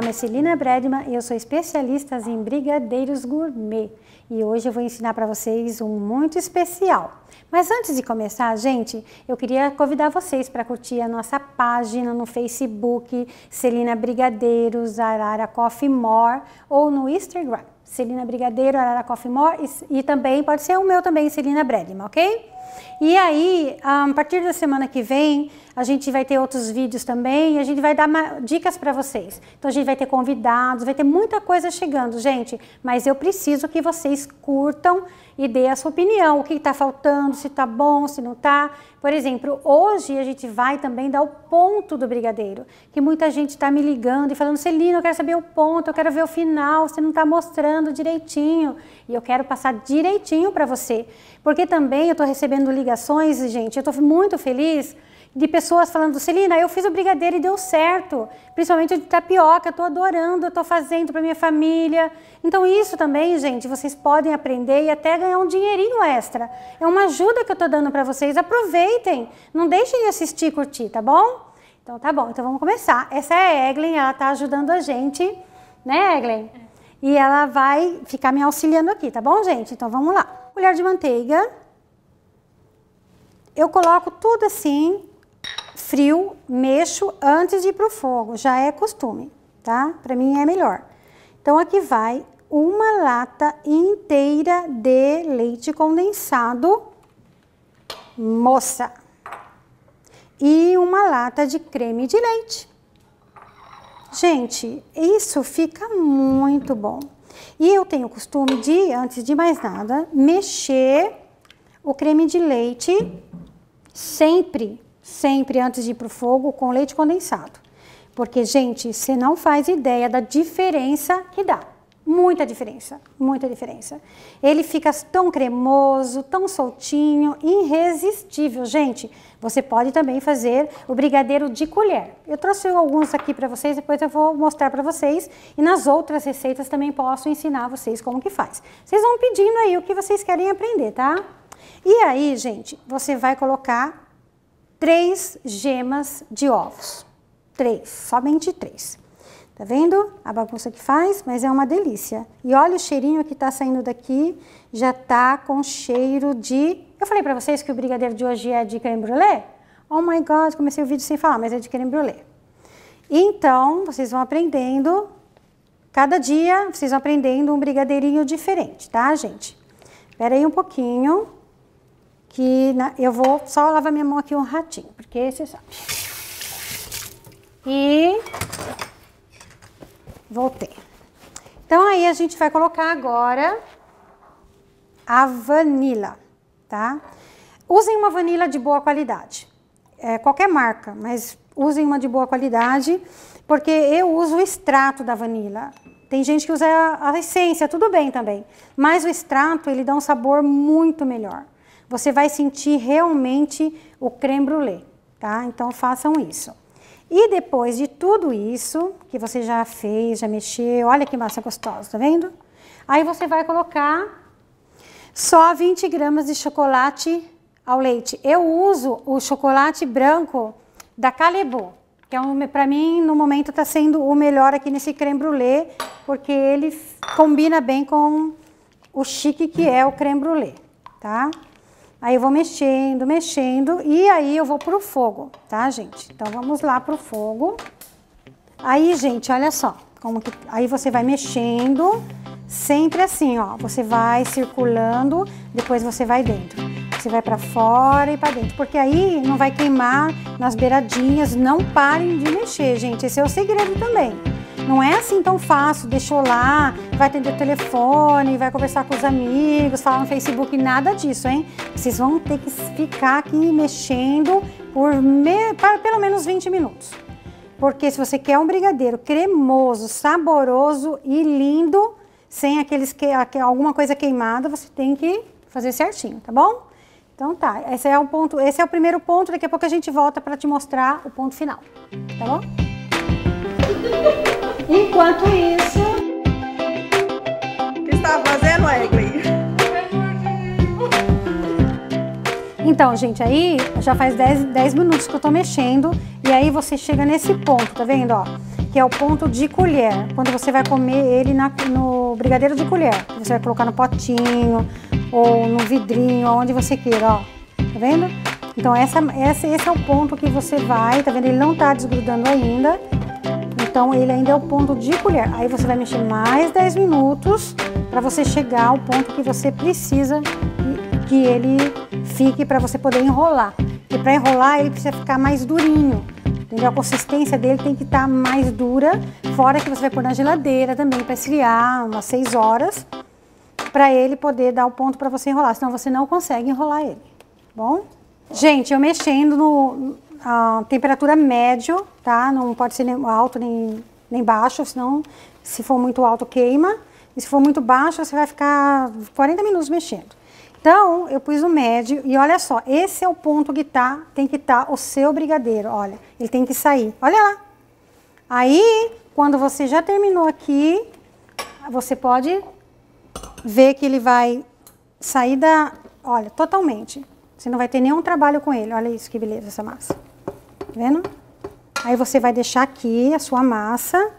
nome é Celina Bredman e eu sou especialista em brigadeiros gourmet. E hoje eu vou ensinar para vocês um muito especial. Mas antes de começar, gente, eu queria convidar vocês para curtir a nossa página no Facebook, Celina Brigadeiros, Arara Coffee More, ou no Instagram, Celina Brigadeiro, Arara Coffee More, e, e também pode ser o meu também, Celina Bredman, ok? E aí, a partir da semana que vem, a gente vai ter outros vídeos também, a gente vai dar dicas para vocês. Então a gente vai ter convidados, vai ter muita coisa chegando, gente. Mas eu preciso que vocês curtam e deem a sua opinião, o que está faltando, se está bom, se não está. Por exemplo, hoje a gente vai também dar o ponto do brigadeiro, que muita gente está me ligando e falando, Celina, eu quero saber o ponto, eu quero ver o final, você não está mostrando direitinho. E eu quero passar direitinho para você. Porque também eu estou recebendo ligações, gente, eu estou muito feliz de pessoas falando, Celina, eu fiz o brigadeiro e deu certo, principalmente o de tapioca, estou adorando, estou fazendo para minha família. Então isso também, gente, vocês podem aprender e até ganhar um dinheirinho extra. É uma ajuda que eu estou dando para vocês, aproveitem, não deixem de assistir e curtir, tá bom? Então tá bom, então vamos começar. Essa é a Eglen, ela está ajudando a gente, né Eglen? E ela vai ficar me auxiliando aqui, tá bom, gente? Então vamos lá. Colher de manteiga. Eu coloco tudo assim, frio, mexo antes de ir pro fogo, já é costume, tá? Para mim é melhor. Então aqui vai uma lata inteira de leite condensado, moça, e uma lata de creme de leite. Gente, isso fica muito bom. E eu tenho o costume de, antes de mais nada, mexer o creme de leite sempre sempre antes de ir para o fogo com leite condensado. Porque, gente, você não faz ideia da diferença que dá. Muita diferença, muita diferença. Ele fica tão cremoso, tão soltinho, irresistível. Gente, você pode também fazer o brigadeiro de colher. Eu trouxe alguns aqui para vocês, depois eu vou mostrar para vocês. E nas outras receitas também posso ensinar vocês como que faz. Vocês vão pedindo aí o que vocês querem aprender, tá? E aí, gente, você vai colocar três gemas de ovos. Três, somente três. Tá vendo a bagunça que faz? Mas é uma delícia. E olha o cheirinho que tá saindo daqui, já tá com cheiro de... Eu falei para vocês que o brigadeiro de hoje é de creme brulee? Oh my God, comecei o vídeo sem falar, mas é de creme brulee. Então, vocês vão aprendendo, cada dia vocês vão aprendendo um brigadeirinho diferente, tá, gente? Espera aí um pouquinho que na, né, eu vou só lavar minha mão aqui um ratinho, porque você é sabe. E voltei. Então aí a gente vai colocar agora a vanila, tá? Usem uma vanila de boa qualidade. É, qualquer marca, mas usem uma de boa qualidade, porque eu uso o extrato da vanila. Tem gente que usa a essência, tudo bem também. Mas o extrato, ele dá um sabor muito melhor você vai sentir realmente o creme brulee, tá? Então façam isso. E depois de tudo isso, que você já fez, já mexeu, olha que massa gostosa, tá vendo? Aí você vai colocar só 20 gramas de chocolate ao leite. Eu uso o chocolate branco da Calebô, que é um, para mim, no momento, está sendo o melhor aqui nesse creme brulee, porque ele combina bem com o chique que é o creme brulee, tá? Aí eu vou mexendo, mexendo e aí eu vou pro fogo, tá, gente? Então vamos lá pro fogo. Aí, gente, olha só, como que aí você vai mexendo, sempre assim, ó, você vai circulando, depois você vai dentro. Você vai para fora e para dentro, porque aí não vai queimar nas beiradinhas, não parem de mexer, gente. Esse é o segredo também. Não é assim tão fácil, deixou lá, vai atender o telefone, vai conversar com os amigos, falar no Facebook, nada disso, hein? Vocês vão ter que ficar aqui mexendo por me... pelo menos 20 minutos. Porque se você quer um brigadeiro cremoso, saboroso e lindo, sem aqueles que... alguma coisa queimada, você tem que fazer certinho, tá bom? Então tá, esse é o ponto, esse é o primeiro ponto, daqui a pouco a gente volta para te mostrar o ponto final, tá bom? Enquanto isso. O que está fazendo, Eglin? Então, gente, aí já faz 10, minutos que eu tô mexendo. E aí você chega nesse ponto, tá vendo? Ó, que é o ponto de colher. Quando você vai comer ele na, no brigadeiro de colher. Você vai colocar no potinho ou no vidrinho, onde você queira, ó. Tá vendo? Então essa, essa, esse é o ponto que você vai, tá vendo? Ele não tá desgrudando ainda. Então ele ainda é o ponto de colher. Aí você vai mexer mais 10 minutos para você chegar ao ponto que você precisa que ele fique para você poder enrolar. E para enrolar ele precisa ficar mais durinho. Entendeu? A consistência dele tem que estar tá mais dura, fora que você vai pôr na geladeira também para esfriar umas 6 horas, para ele poder dar o ponto para você enrolar, senão você não consegue enrolar ele. Tá bom? Gente, eu mexendo no, a temperatura médio, tá? Não pode ser nem alto nem, nem baixo, senão se for muito alto queima. E se for muito baixo, você vai ficar 40 minutos mexendo. Então, eu pus o médio e olha só, esse é o ponto que tá, tem que estar tá o seu brigadeiro, olha. Ele tem que sair, olha lá. Aí, quando você já terminou aqui, você pode ver que ele vai sair da, olha, totalmente. Você não vai ter nenhum trabalho com ele. Olha isso, que beleza essa massa vendo? Aí você vai deixar aqui a sua massa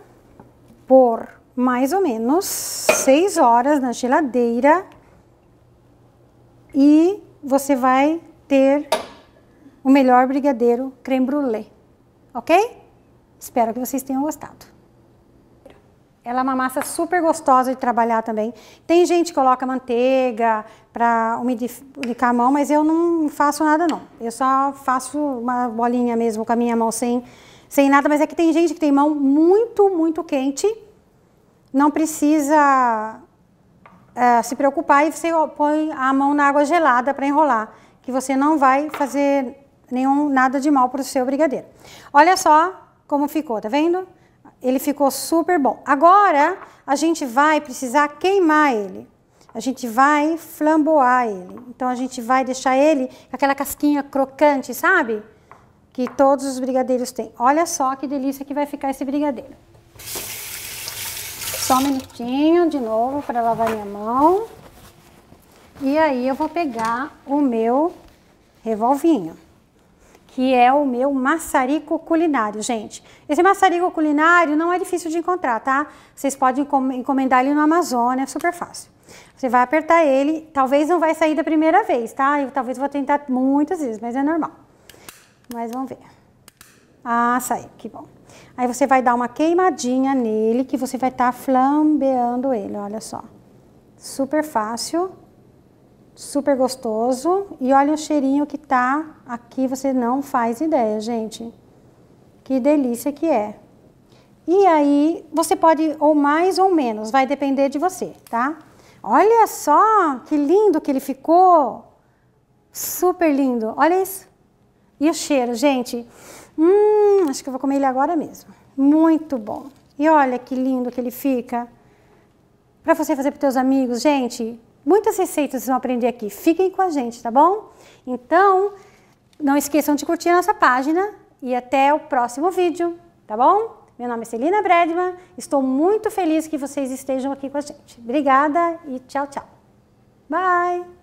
por mais ou menos 6 horas na geladeira e você vai ter o melhor brigadeiro creme brulee, ok? Espero que vocês tenham gostado. Ela é uma massa super gostosa de trabalhar também. Tem gente que coloca manteiga para umidificar a mão, mas eu não faço nada não. Eu só faço uma bolinha mesmo com a minha mão sem, sem nada, mas é que tem gente que tem mão muito, muito quente, não precisa é, se preocupar e você põe a mão na água gelada para enrolar, que você não vai fazer nenhum nada de mal para o seu brigadeiro. Olha só como ficou, tá vendo? ele ficou super bom. Agora a gente vai precisar queimar ele. A gente vai flamboar ele. Então a gente vai deixar ele com aquela casquinha crocante, sabe? Que todos os brigadeiros têm. Olha só que delícia que vai ficar esse brigadeiro. Só um minutinho de novo para lavar minha mão. E aí eu vou pegar o meu revolvinho que é o meu maçarico culinário, gente. Esse maçarico culinário não é difícil de encontrar, tá? Vocês podem encomendar ele no Amazônia, é super fácil. Você vai apertar ele, talvez não vai sair da primeira vez, tá? Eu talvez vou tentar muitas vezes, mas é normal. Mas vamos ver. Ah, saiu, que bom. Aí você vai dar uma queimadinha nele, que você vai estar tá flambeando ele, olha só. Super fácil super gostoso. E olha o cheirinho que tá aqui, você não faz ideia, gente. Que delícia que é. E aí, você pode ou mais ou menos, vai depender de você, tá? Olha só que lindo que ele ficou. Super lindo. Olha isso. E o cheiro, gente. Hum, acho que eu vou comer ele agora mesmo. Muito bom. E olha que lindo que ele fica. Para você fazer para os seus amigos, gente, Muitas receitas vocês vão aprender aqui. Fiquem com a gente, tá bom? Então, não esqueçam de curtir a nossa página e até o próximo vídeo, tá bom? Meu nome é Celina Bredman, estou muito feliz que vocês estejam aqui com a gente. Obrigada e tchau, tchau. Bye!